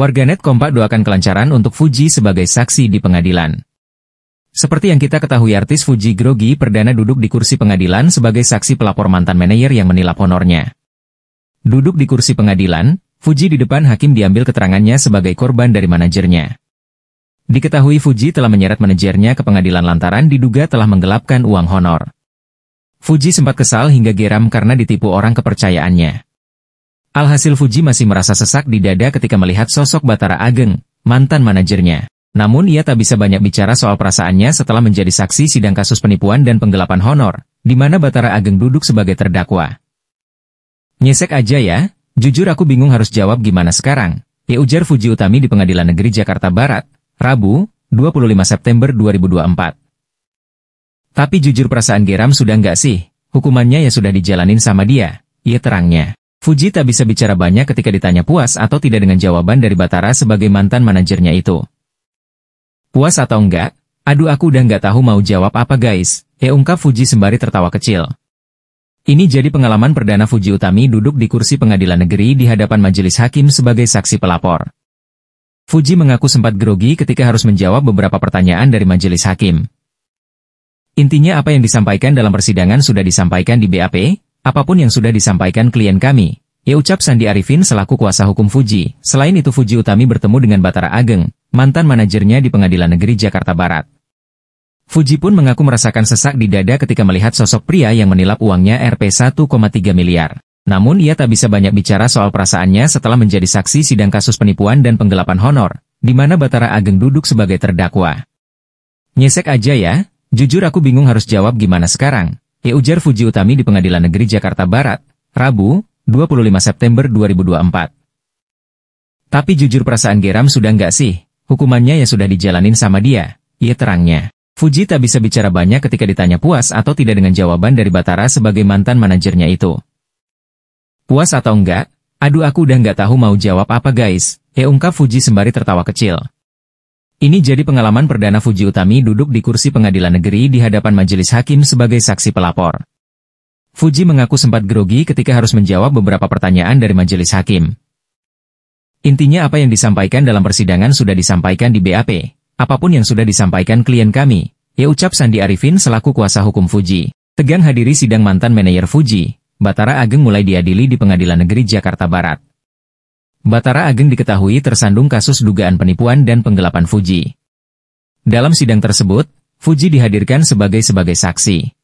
Warganet kompak doakan kelancaran untuk Fuji sebagai saksi di pengadilan. Seperti yang kita ketahui artis Fuji Grogi perdana duduk di kursi pengadilan sebagai saksi pelapor mantan manajer yang menilap honornya. Duduk di kursi pengadilan, Fuji di depan hakim diambil keterangannya sebagai korban dari manajernya. Diketahui Fuji telah menyeret manajernya ke pengadilan lantaran diduga telah menggelapkan uang honor. Fuji sempat kesal hingga geram karena ditipu orang kepercayaannya. Alhasil Fuji masih merasa sesak di dada ketika melihat sosok Batara Ageng, mantan manajernya. Namun ia tak bisa banyak bicara soal perasaannya setelah menjadi saksi sidang kasus penipuan dan penggelapan honor, di mana Batara Ageng duduk sebagai terdakwa. Nyesek aja ya, jujur aku bingung harus jawab gimana sekarang, ya ujar Fuji Utami di Pengadilan Negeri Jakarta Barat, Rabu, 25 September 2024. Tapi jujur perasaan geram sudah nggak sih, hukumannya ya sudah dijalanin sama dia, ia terangnya. Fuji tak bisa bicara banyak ketika ditanya puas atau tidak dengan jawaban dari Batara sebagai mantan manajernya itu. Puas atau enggak? Aduh aku udah nggak tahu mau jawab apa guys, ya ungkap Fuji sembari tertawa kecil. Ini jadi pengalaman perdana Fuji Utami duduk di kursi pengadilan negeri di hadapan majelis hakim sebagai saksi pelapor. Fuji mengaku sempat grogi ketika harus menjawab beberapa pertanyaan dari majelis hakim. Intinya apa yang disampaikan dalam persidangan sudah disampaikan di BAP, Apapun yang sudah disampaikan klien kami, ia ya ucap Sandi Arifin selaku kuasa hukum Fuji. Selain itu Fuji Utami bertemu dengan Batara Ageng, mantan manajernya di Pengadilan Negeri Jakarta Barat. Fuji pun mengaku merasakan sesak di dada ketika melihat sosok pria yang menilap uangnya Rp 1,3 miliar. Namun ia tak bisa banyak bicara soal perasaannya setelah menjadi saksi sidang kasus penipuan dan penggelapan honor, di mana Batara Ageng duduk sebagai terdakwa. Nyesek aja ya, jujur aku bingung harus jawab gimana sekarang, Ya Ujar Fuji Utami di Pengadilan Negeri Jakarta Barat, Rabu, 25 September 2024. Tapi jujur perasaan geram sudah nggak sih? Hukumannya ya sudah dijalanin sama dia, ia terangnya. Fuji tak bisa bicara banyak ketika ditanya puas atau tidak dengan jawaban dari Batara sebagai mantan manajernya itu. Puas atau enggak? Aduh aku udah nggak tahu mau jawab apa guys, ya ungkap Fuji sembari tertawa kecil. Ini jadi pengalaman perdana Fuji Utami duduk di kursi pengadilan negeri di hadapan majelis hakim sebagai saksi pelapor. Fuji mengaku sempat grogi ketika harus menjawab beberapa pertanyaan dari majelis hakim. Intinya apa yang disampaikan dalam persidangan sudah disampaikan di BAP. Apapun yang sudah disampaikan klien kami, ya ucap Sandi Arifin selaku kuasa hukum Fuji. Tegang hadiri sidang mantan manajer Fuji, Batara Ageng mulai diadili di Pengadilan Negeri Jakarta Barat. Batara Ageng diketahui tersandung kasus dugaan penipuan dan penggelapan Fuji. Dalam sidang tersebut, Fuji dihadirkan sebagai sebagai saksi.